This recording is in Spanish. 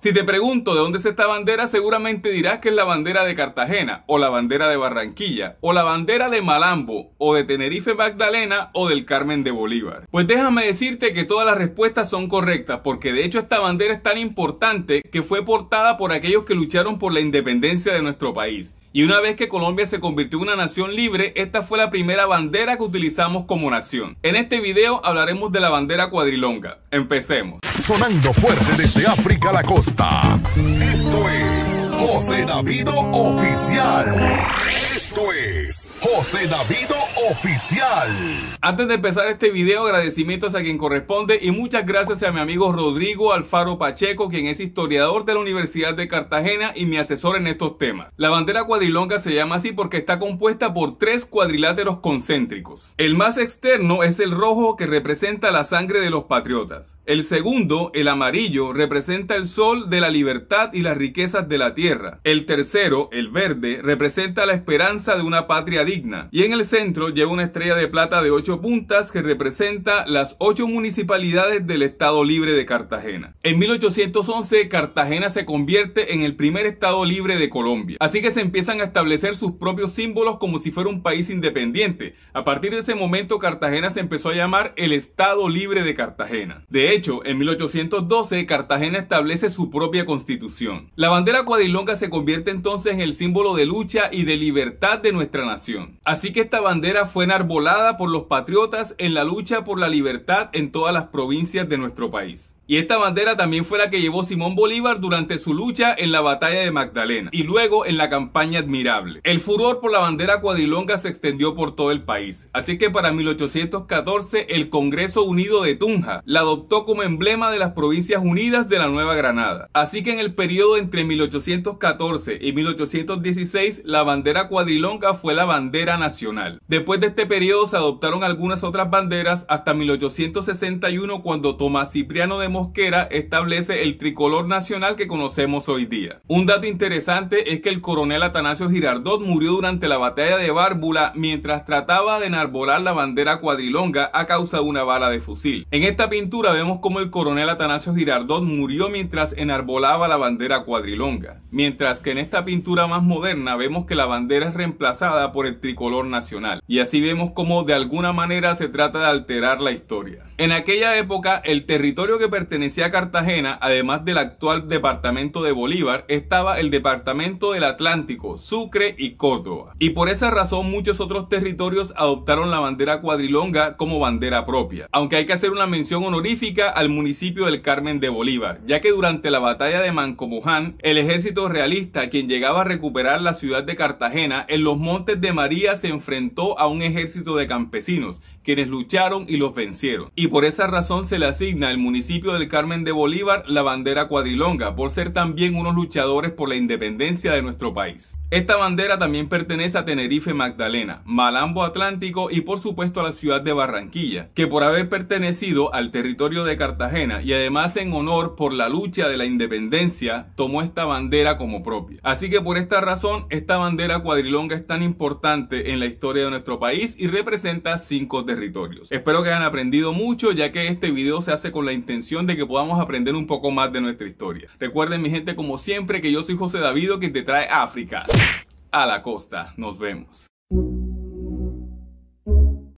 Si te pregunto de dónde es esta bandera, seguramente dirás que es la bandera de Cartagena, o la bandera de Barranquilla, o la bandera de Malambo, o de Tenerife Magdalena, o del Carmen de Bolívar. Pues déjame decirte que todas las respuestas son correctas, porque de hecho esta bandera es tan importante que fue portada por aquellos que lucharon por la independencia de nuestro país. Y una vez que Colombia se convirtió en una nación libre, esta fue la primera bandera que utilizamos como nación. En este video hablaremos de la bandera cuadrilonga. Empecemos sonando fuerte desde África a la costa. Esto es José David Oficial es José David Oficial. Antes de empezar este video, agradecimientos a quien corresponde y muchas gracias a mi amigo Rodrigo Alfaro Pacheco, quien es historiador de la Universidad de Cartagena y mi asesor en estos temas. La bandera cuadrilonga se llama así porque está compuesta por tres cuadriláteros concéntricos. El más externo es el rojo que representa la sangre de los patriotas. El segundo, el amarillo, representa el sol de la libertad y las riquezas de la tierra. El tercero, el verde, representa la esperanza de una patria digna. Y en el centro lleva una estrella de plata de ocho puntas que representa las ocho municipalidades del Estado Libre de Cartagena. En 1811, Cartagena se convierte en el primer Estado Libre de Colombia. Así que se empiezan a establecer sus propios símbolos como si fuera un país independiente. A partir de ese momento, Cartagena se empezó a llamar el Estado Libre de Cartagena. De hecho, en 1812, Cartagena establece su propia constitución. La bandera cuadrilonga se convierte entonces en el símbolo de lucha y de libertad de nuestra nación. Así que esta bandera fue enarbolada por los patriotas en la lucha por la libertad en todas las provincias de nuestro país. Y esta bandera también fue la que llevó Simón Bolívar durante su lucha en la batalla de Magdalena y luego en la campaña admirable. El furor por la bandera cuadrilonga se extendió por todo el país. Así que para 1814 el Congreso Unido de Tunja la adoptó como emblema de las Provincias Unidas de la Nueva Granada. Así que en el periodo entre 1814 y 1816 la bandera cuadrilonga fue la bandera nacional. Después de este periodo se adoptaron algunas otras banderas hasta 1861 cuando Tomás Cipriano de Mosquera establece el tricolor nacional que conocemos hoy día. Un dato interesante es que el coronel Atanasio Girardot murió durante la batalla de Bárbula mientras trataba de enarbolar la bandera cuadrilonga a causa de una bala de fusil. En esta pintura vemos cómo el coronel Atanasio Girardot murió mientras enarbolaba la bandera cuadrilonga, mientras que en esta pintura más moderna vemos que la bandera es reemplazada por el tricolor nacional. Y así vemos cómo de alguna manera se trata de alterar la historia. En aquella época, el territorio que pertenecía a Cartagena, además del actual departamento de Bolívar, estaba el departamento del Atlántico, Sucre y Córdoba. Y por esa razón muchos otros territorios adoptaron la bandera cuadrilonga como bandera propia. Aunque hay que hacer una mención honorífica al municipio del Carmen de Bolívar, ya que durante la batalla de Mancomuján el ejército realista, quien llegaba a recuperar la ciudad de Cartagena, en los montes de María se enfrentó a un ejército de campesinos quienes lucharon y los vencieron. Y por esa razón se le asigna al municipio del Carmen de Bolívar la bandera cuadrilonga, por ser también unos luchadores por la independencia de nuestro país. Esta bandera también pertenece a Tenerife Magdalena, Malambo Atlántico y por supuesto a la ciudad de Barranquilla, que por haber pertenecido al territorio de Cartagena y además en honor por la lucha de la independencia, tomó esta bandera como propia. Así que por esta razón, esta bandera cuadrilonga es tan importante en la historia de nuestro país y representa cinco territorios territorios. Espero que hayan aprendido mucho ya que este video se hace con la intención de que podamos aprender un poco más de nuestra historia. Recuerden mi gente como siempre que yo soy José David, quien te trae África a la costa. Nos vemos.